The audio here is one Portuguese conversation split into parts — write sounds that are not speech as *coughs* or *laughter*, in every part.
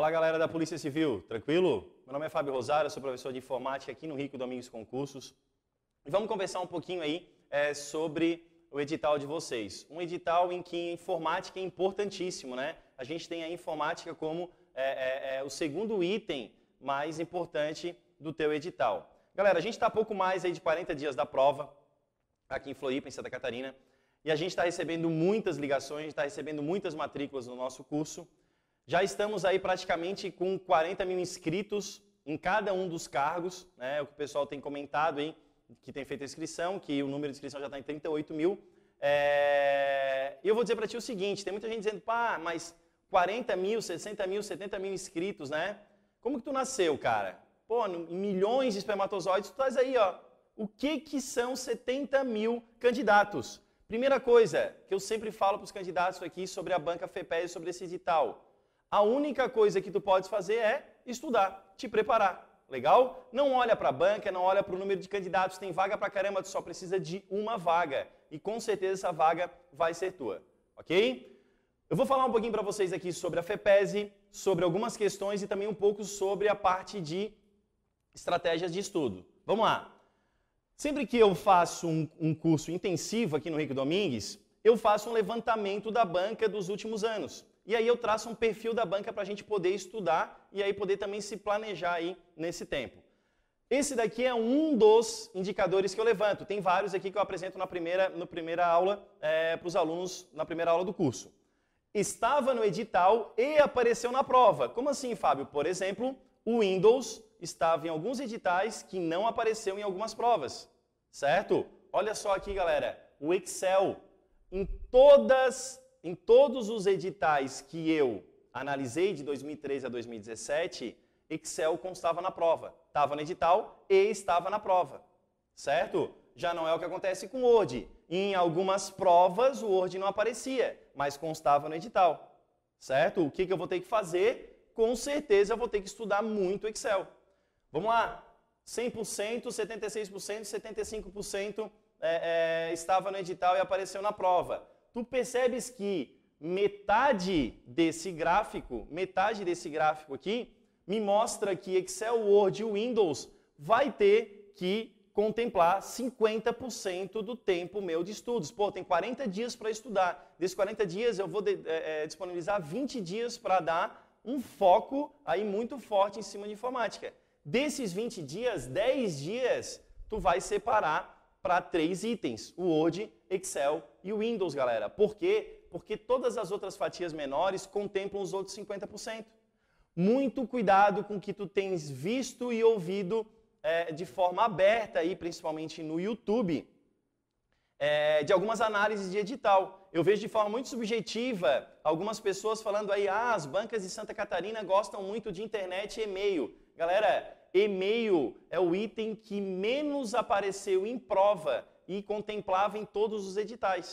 Fala galera da Polícia Civil, tranquilo? Meu nome é Fábio Rosário, sou professor de informática aqui no Rico Domingos Concursos e vamos conversar um pouquinho aí é, sobre o edital de vocês. Um edital em que informática é importantíssimo, né? A gente tem a informática como é, é, é o segundo item mais importante do teu edital. Galera, a gente está pouco mais aí de 40 dias da prova aqui em Floripa, em Santa Catarina, e a gente está recebendo muitas ligações, está recebendo muitas matrículas no nosso curso. Já estamos aí praticamente com 40 mil inscritos em cada um dos cargos, né? O que o pessoal tem comentado, hein? Que tem feito a inscrição, que o número de inscrição já está em 38 mil. É... E eu vou dizer para ti o seguinte: tem muita gente dizendo, pá, mas 40 mil, 60 mil, 70 mil inscritos, né? Como que tu nasceu, cara? Pô, milhões de espermatozoides, tu traz aí, ó. O que que são 70 mil candidatos? Primeira coisa que eu sempre falo para os candidatos aqui sobre a banca FEPES e sobre esse edital a única coisa que tu podes fazer é estudar, te preparar. Legal? Não olha para a banca, não olha para o número de candidatos, tem vaga para caramba, tu só precisa de uma vaga. E com certeza essa vaga vai ser tua. Ok? Eu vou falar um pouquinho para vocês aqui sobre a FEPESE, sobre algumas questões e também um pouco sobre a parte de estratégias de estudo. Vamos lá. Sempre que eu faço um, um curso intensivo aqui no Rico Domingues, eu faço um levantamento da banca dos últimos anos. E aí eu traço um perfil da banca para a gente poder estudar e aí poder também se planejar aí nesse tempo. Esse daqui é um dos indicadores que eu levanto. Tem vários aqui que eu apresento na primeira, no primeira aula é, para os alunos, na primeira aula do curso. Estava no edital e apareceu na prova. Como assim, Fábio? Por exemplo, o Windows estava em alguns editais que não apareceu em algumas provas, certo? Olha só aqui, galera. O Excel. Em todas em todos os editais que eu analisei de 2013 a 2017, Excel constava na prova. Estava no edital e estava na prova. Certo? Já não é o que acontece com Word. Em algumas provas, o Word não aparecia, mas constava no edital. Certo? O que, que eu vou ter que fazer? Com certeza eu vou ter que estudar muito Excel. Vamos lá. 100%, 76%, 75% é, é, estava no edital e apareceu na prova tu percebes que metade desse gráfico, metade desse gráfico aqui, me mostra que Excel, Word e Windows vai ter que contemplar 50% do tempo meu de estudos. Pô, tem 40 dias para estudar. Desses 40 dias eu vou de, é, é disponibilizar 20 dias para dar um foco aí muito forte em cima de informática. Desses 20 dias, 10 dias tu vai separar para três itens: o Word, Excel e o Windows, galera. Por quê? Porque todas as outras fatias menores contemplam os outros 50%. Muito cuidado com o que tu tens visto e ouvido é, de forma aberta aí, principalmente no YouTube, é, de algumas análises de edital eu vejo de forma muito subjetiva algumas pessoas falando aí, ah, as bancas de Santa Catarina gostam muito de internet e e-mail. Galera, e-mail é o item que menos apareceu em prova e contemplava em todos os editais,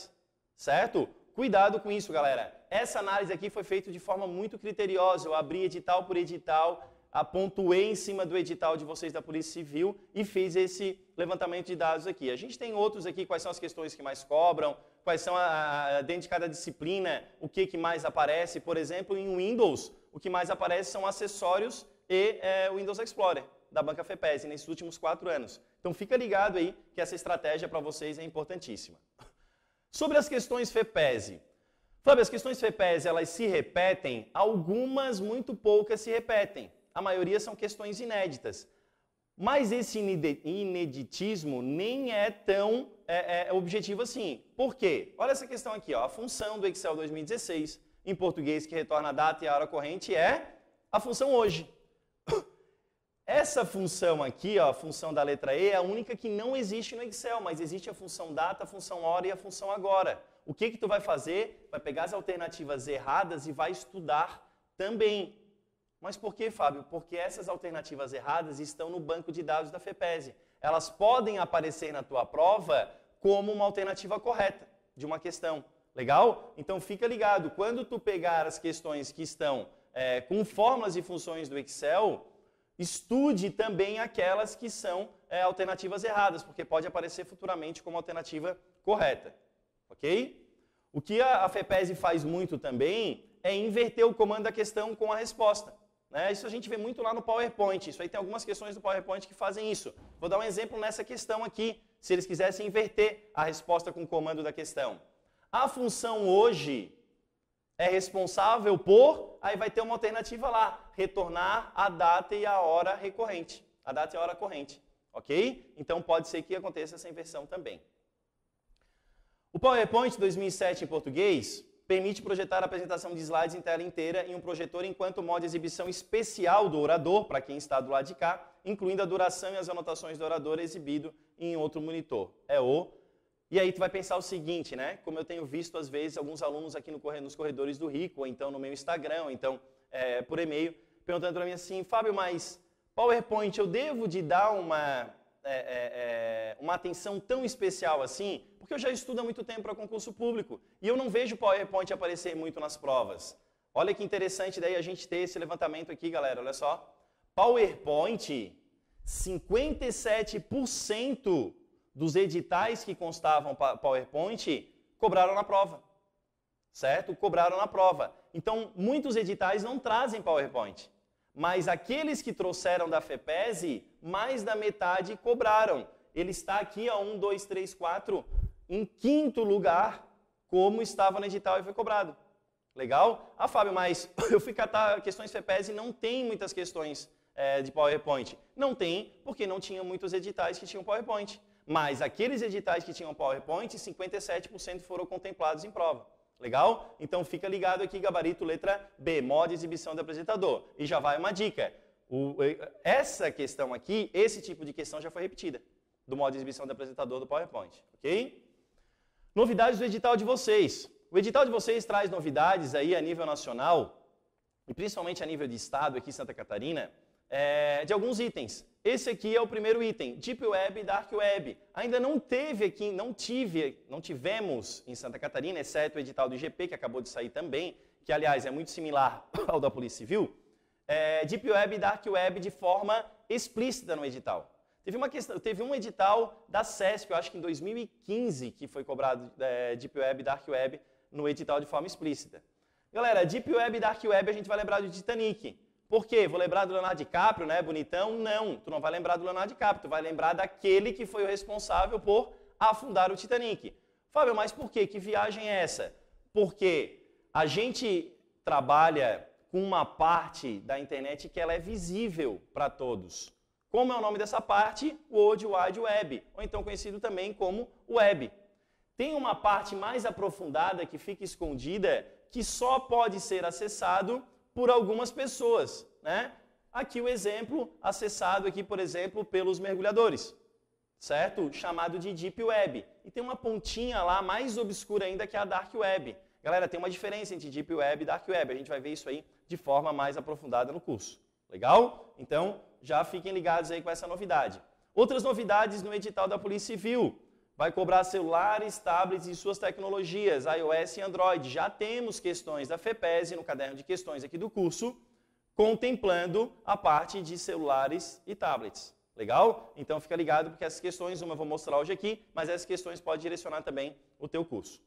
certo? Cuidado com isso, galera. Essa análise aqui foi feita de forma muito criteriosa. Eu abri edital por edital, apontuei em cima do edital de vocês da Polícia Civil e fiz esse levantamento de dados aqui. A gente tem outros aqui, quais são as questões que mais cobram, quais são, a, a, dentro de cada disciplina, o que, que mais aparece. Por exemplo, em Windows, o que mais aparece são acessórios e é, o Windows Explorer, da banca FEPES, nesses últimos quatro anos. Então fica ligado aí que essa estratégia para vocês é importantíssima. *laughs* Sobre as questões FEPES. Flávio, as questões FEPES, elas se repetem? Algumas, muito poucas, se repetem a maioria são questões inéditas. Mas esse ineditismo nem é tão é, é, objetivo assim. Por quê? Olha essa questão aqui, ó. a função do Excel 2016, em português, que retorna a data e a hora corrente, é a função hoje. *coughs* Essa função aqui, ó, a função da letra E, é a única que não existe no Excel, mas existe a função data, a função hora e a função agora. O que, que tu vai fazer? Vai pegar as alternativas erradas e vai estudar também. Mas por que, Fábio? Porque essas alternativas erradas estão no banco de dados da FEPESE. Elas podem aparecer na tua prova como uma alternativa correta de uma questão. Legal? Então fica ligado. Quando tu pegar as questões que estão é, com fórmulas e funções do Excel, estude também aquelas que são é, alternativas erradas, porque pode aparecer futuramente como alternativa correta. Ok? O que a, a FEPESE faz muito também é inverter o comando da questão com a resposta. Né? Isso a gente vê muito lá no PowerPoint. Isso aí tem algumas questões do PowerPoint que fazem isso. Vou dar um exemplo nessa questão aqui, se eles quisessem inverter a resposta com o comando da questão. A função hoje é responsável por, aí vai ter uma alternativa lá, retornar a data e a hora recorrente. A data e a hora corrente, ok? Então pode ser que aconteça essa inversão também. O PowerPoint 2007 em português, permite projetar a apresentação de slides em tela inteira em um projetor enquanto modo de exibição especial do orador, para quem está do lado de cá, incluindo a duração e as anotações do orador exibido em outro monitor. É o. E aí tu vai pensar o seguinte, né? Como eu tenho visto às vezes alguns alunos aqui no corredor, nos corredores do Rico, ou então no meu Instagram, ou então é, por e-mail, perguntando para mim assim, Fábio, mas PowerPoint eu devo de dar uma é, é, é, uma atenção tão especial assim, porque eu já estudo há muito tempo para concurso público e eu não vejo PowerPoint aparecer muito nas provas. Olha que interessante daí a gente ter esse levantamento aqui, galera, olha só. PowerPoint, 57% dos editais que constavam PowerPoint cobraram na prova. Certo? Cobraram na prova. Então, muitos editais não trazem PowerPoint. Mas aqueles que trouxeram da FEPESE, mais da metade cobraram. Ele está aqui, a 1, 2, 3, 4, em quinto lugar, como estava no edital e foi cobrado. Legal? Ah, Fábio, mas *coughs* eu fui catar questões FEPESE e não tem muitas questões é, de PowerPoint. Não tem, porque não tinha muitos editais que tinham PowerPoint. Mas aqueles editais que tinham PowerPoint, 57% foram contemplados em prova. Legal? Então fica ligado aqui, gabarito letra B, modo de exibição do apresentador. E já vai uma dica. O, essa questão aqui, esse tipo de questão já foi repetida do modo de exibição do apresentador do PowerPoint, ok? Novidades do edital de vocês. O edital de vocês traz novidades aí a nível nacional e principalmente a nível de estado aqui em Santa Catarina é, de alguns itens. Esse aqui é o primeiro item, Deep Web e Dark Web. Ainda não teve aqui, não tive, não tivemos em Santa Catarina, exceto o edital do IGP, que acabou de sair também, que aliás é muito similar *coughs* ao da Polícia Civil, é, Deep Web e Dark Web de forma explícita no edital. Teve, uma questão, teve um edital da SESP, eu acho que em 2015, que foi cobrado é, Deep Web e Dark Web no edital de forma explícita. Galera, Deep Web e Dark Web a gente vai lembrar do Titanic. Por quê? Vou lembrar do Leonardo DiCaprio, né? Bonitão? Não, tu não vai lembrar do Leonardo DiCaprio, tu vai lembrar daquele que foi o responsável por afundar o Titanic. Fábio, mas por quê? Que viagem é essa? Porque a gente trabalha com uma parte da internet que ela é visível para todos. Como é o nome dessa parte? World Wide Web, ou então conhecido também como Web. Tem uma parte mais aprofundada que fica escondida que só pode ser acessado por algumas pessoas. Né? Aqui o exemplo acessado aqui, por exemplo, pelos mergulhadores, certo? Chamado de Deep Web. E tem uma pontinha lá mais obscura ainda que é a Dark Web. Galera, tem uma diferença entre Deep Web e Dark Web. A gente vai ver isso aí de forma mais aprofundada no curso. Legal? Então, já fiquem ligados aí com essa novidade. Outras novidades no edital da Polícia Civil. Vai cobrar celulares, tablets e suas tecnologias, iOS e Android. Já temos questões da FEPES no caderno de questões aqui do curso, contemplando a parte de celulares e tablets. Legal? Então fica ligado porque essas questões, uma eu vou mostrar hoje aqui, mas essas questões podem direcionar também o teu curso,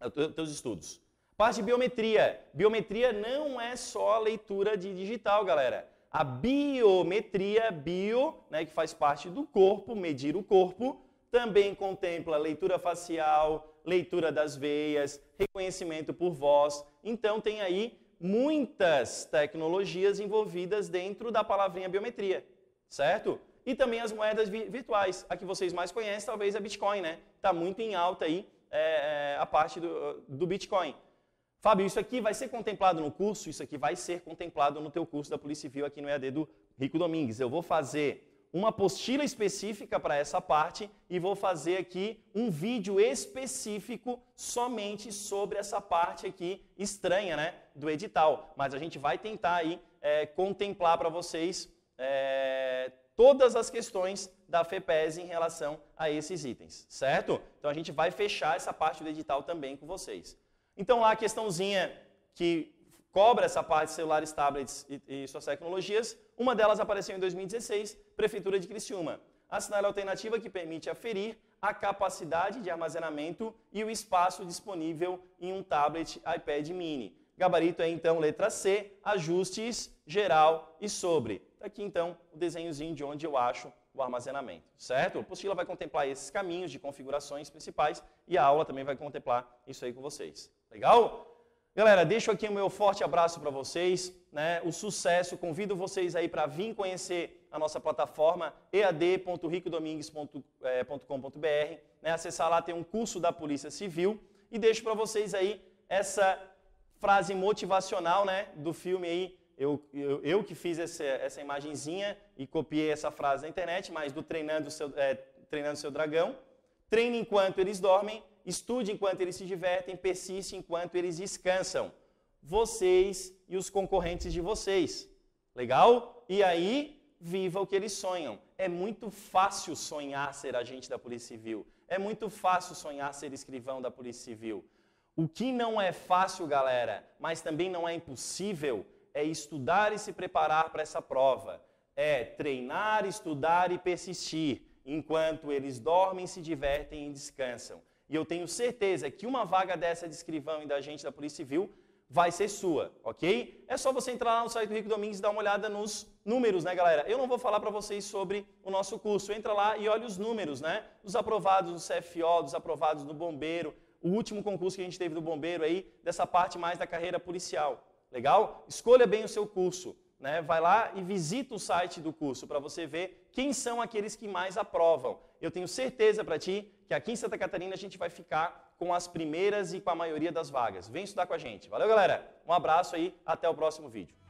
os teus estudos. Parte de biometria. Biometria não é só a leitura de digital, galera. A biometria, bio, né, que faz parte do corpo, medir o corpo, também contempla leitura facial, leitura das veias, reconhecimento por voz. Então, tem aí muitas tecnologias envolvidas dentro da palavrinha biometria, certo? E também as moedas virtuais. A que vocês mais conhecem talvez é Bitcoin, né? Está muito em alta aí é, é, a parte do, do Bitcoin. Fábio, isso aqui vai ser contemplado no curso? Isso aqui vai ser contemplado no teu curso da Polícia Civil aqui no EAD do Rico Domingues. Eu vou fazer uma apostila específica para essa parte e vou fazer aqui um vídeo específico somente sobre essa parte aqui estranha, né, do edital. Mas a gente vai tentar aí é, contemplar para vocês é, todas as questões da FEPES em relação a esses itens, certo? Então a gente vai fechar essa parte do edital também com vocês. Então lá a questãozinha que cobra essa parte de celulares, tablets e, e suas tecnologias. Uma delas apareceu em 2016, Prefeitura de Criciúma. Assinale a alternativa que permite aferir a capacidade de armazenamento e o espaço disponível em um tablet iPad mini. Gabarito é então letra C, ajustes geral e sobre. Tá aqui então o desenhozinho de onde eu acho o armazenamento, certo? A apostila vai contemplar esses caminhos de configurações principais e a aula também vai contemplar isso aí com vocês. Legal? Galera, deixo aqui o meu forte abraço para vocês, né? O sucesso, convido vocês aí para vir conhecer a nossa plataforma ead.ricodomingues.com.br, eh, né? Acessar lá tem um curso da Polícia Civil e deixo para vocês aí essa frase motivacional, né, do filme aí. Eu, eu, eu que fiz essa, essa imagenzinha e copiei essa frase na internet, mas do treinando seu, é, treinando seu dragão. Treine enquanto eles dormem estude enquanto eles se divertem, persiste enquanto eles descansam. Vocês e os concorrentes de vocês. Legal? E aí, viva o que eles sonham. É muito fácil sonhar ser agente da Polícia Civil. É muito fácil sonhar ser escrivão da Polícia Civil. O que não é fácil, galera, mas também não é impossível, é estudar e se preparar para essa prova. É treinar, estudar e persistir, enquanto eles dormem, se divertem e descansam. E eu tenho certeza que uma vaga dessa de escrivão e da agente da Polícia Civil vai ser sua, ok? É só você entrar lá no site do Rico Domingues e dar uma olhada nos números, né, galera? Eu não vou falar para vocês sobre o nosso curso. Entra lá e olha os números, né? Dos aprovados do CFO, dos aprovados no Bombeiro, o último concurso que a gente teve do Bombeiro aí, dessa parte mais da carreira policial. Legal? Escolha bem o seu curso. Né, vai lá e visita o site do curso para você ver quem são aqueles que mais aprovam. Eu tenho certeza para ti que aqui em Santa Catarina a gente vai ficar com as primeiras e com a maioria das vagas. Vem estudar com a gente. Valeu, galera. Um abraço aí, até o próximo vídeo.